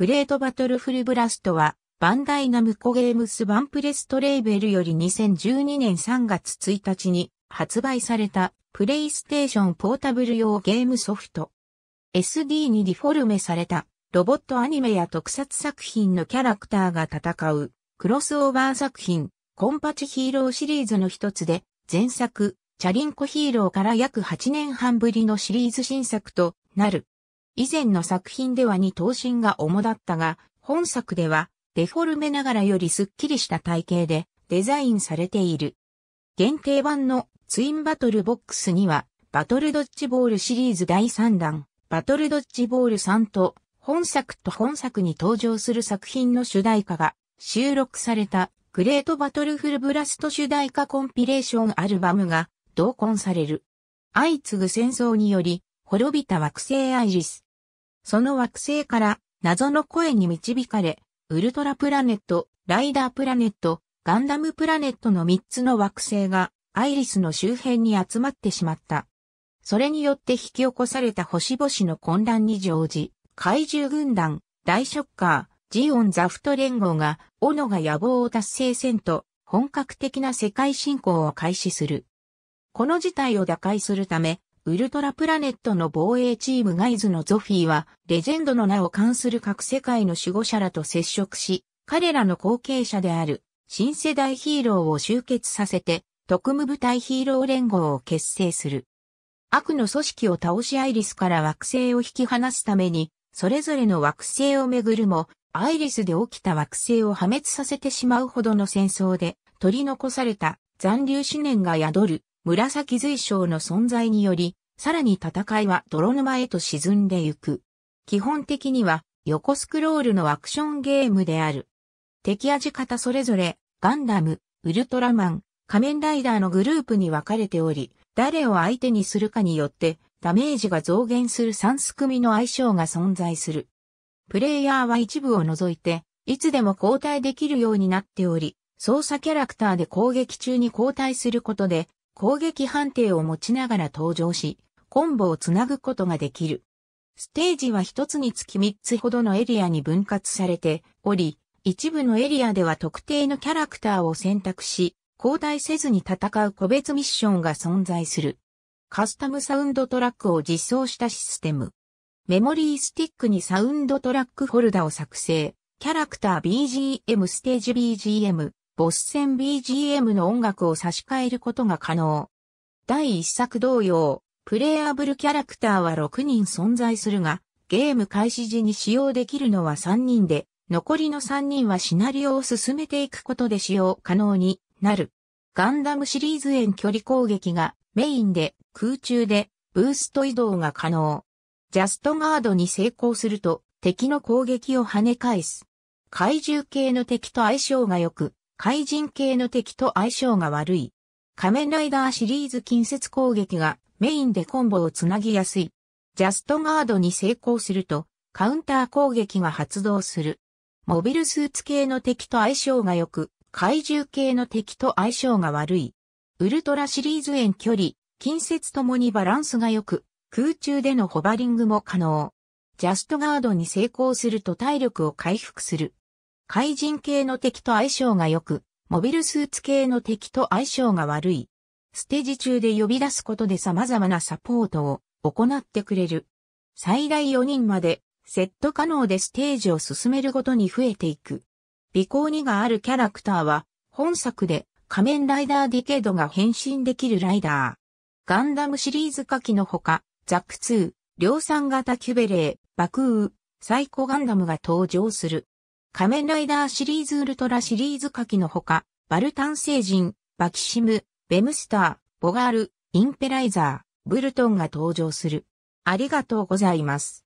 グレートバトルフルブラストは、バンダイナムコゲームスワンプレストレーベルより2012年3月1日に発売されたプレイステーションポータブル用ゲームソフト。SD にリフォルメされたロボットアニメや特撮作品のキャラクターが戦うクロスオーバー作品コンパチヒーローシリーズの一つで前作チャリンコヒーローから約8年半ぶりのシリーズ新作となる以前の作品では二頭身が主だったが、本作ではデフォルメながらよりスッキリした体型でデザインされている。限定版のツインバトルボックスには、バトルドッジボールシリーズ第3弾、バトルドッジボール3と、本作と本作に登場する作品の主題歌が収録されたグレートバトルフルブラスト主題歌コンピレーションアルバムが同梱される。相次ぐ戦争により滅びた惑星アイリス、その惑星から謎の声に導かれ、ウルトラプラネット、ライダープラネット、ガンダムプラネットの3つの惑星がアイリスの周辺に集まってしまった。それによって引き起こされた星々の混乱に乗じ、怪獣軍団、大ショッカー、ジオン・ザフト連合が、斧が野望を達成せんと、本格的な世界侵攻を開始する。この事態を打開するため、ウルトラプラネットの防衛チームガイズのゾフィーは、レジェンドの名を冠する各世界の守護者らと接触し、彼らの後継者である、新世代ヒーローを集結させて、特務部隊ヒーロー連合を結成する。悪の組織を倒しアイリスから惑星を引き離すために、それぞれの惑星をめぐるも、アイリスで起きた惑星を破滅させてしまうほどの戦争で、取り残された残留思念が宿る紫随章の存在により、さらに戦いは泥沼へと沈んでゆく。基本的には横スクロールのアクションゲームである。敵味方それぞれ、ガンダム、ウルトラマン、仮面ライダーのグループに分かれており、誰を相手にするかによって、ダメージが増減する3すくみの相性が存在する。プレイヤーは一部を除いて、いつでも交代できるようになっており、操作キャラクターで攻撃中に交代することで、攻撃判定を持ちながら登場し、コンボをつなぐことができる。ステージは一つにつき3つほどのエリアに分割されており、一部のエリアでは特定のキャラクターを選択し、交代せずに戦う個別ミッションが存在する。カスタムサウンドトラックを実装したシステム。メモリースティックにサウンドトラックフォルダを作成。キャラクター BGM ステージ BGM ボス戦 BGM の音楽を差し替えることが可能。第1作同様、プレイアブルキャラクターは6人存在するが、ゲーム開始時に使用できるのは3人で、残りの3人はシナリオを進めていくことで使用可能になる。ガンダムシリーズ遠距離攻撃がメインで空中でブースト移動が可能。ジャストガードに成功すると敵の攻撃を跳ね返す。怪獣系の敵と相性が良く、怪人系の敵と相性が悪い。仮面ライダーシリーズ近接攻撃がメインでコンボをつなぎやすい。ジャストガードに成功するとカウンター攻撃が発動する。モビルスーツ系の敵と相性が良く、怪獣系の敵と相性が悪い。ウルトラシリーズ遠距離、近接ともにバランスが良く、空中でのホバリングも可能。ジャストガードに成功すると体力を回復する。怪人系の敵と相性が良く、モビルスーツ系の敵と相性が悪い。ステージ中で呼び出すことで様々なサポートを行ってくれる。最大4人までセット可能でステージを進めるごとに増えていく。尾行2があるキャラクターは本作で仮面ライダーディケードが変身できるライダー。ガンダムシリーズ下記のほか、ザック2、量産型キュベレー、爆風、サイコガンダムが登場する。仮面ライダーシリーズウルトラシリーズ書きのほか、バルタン星人、バキシム、ベムスター、ボガール、インペライザー、ブルトンが登場する。ありがとうございます。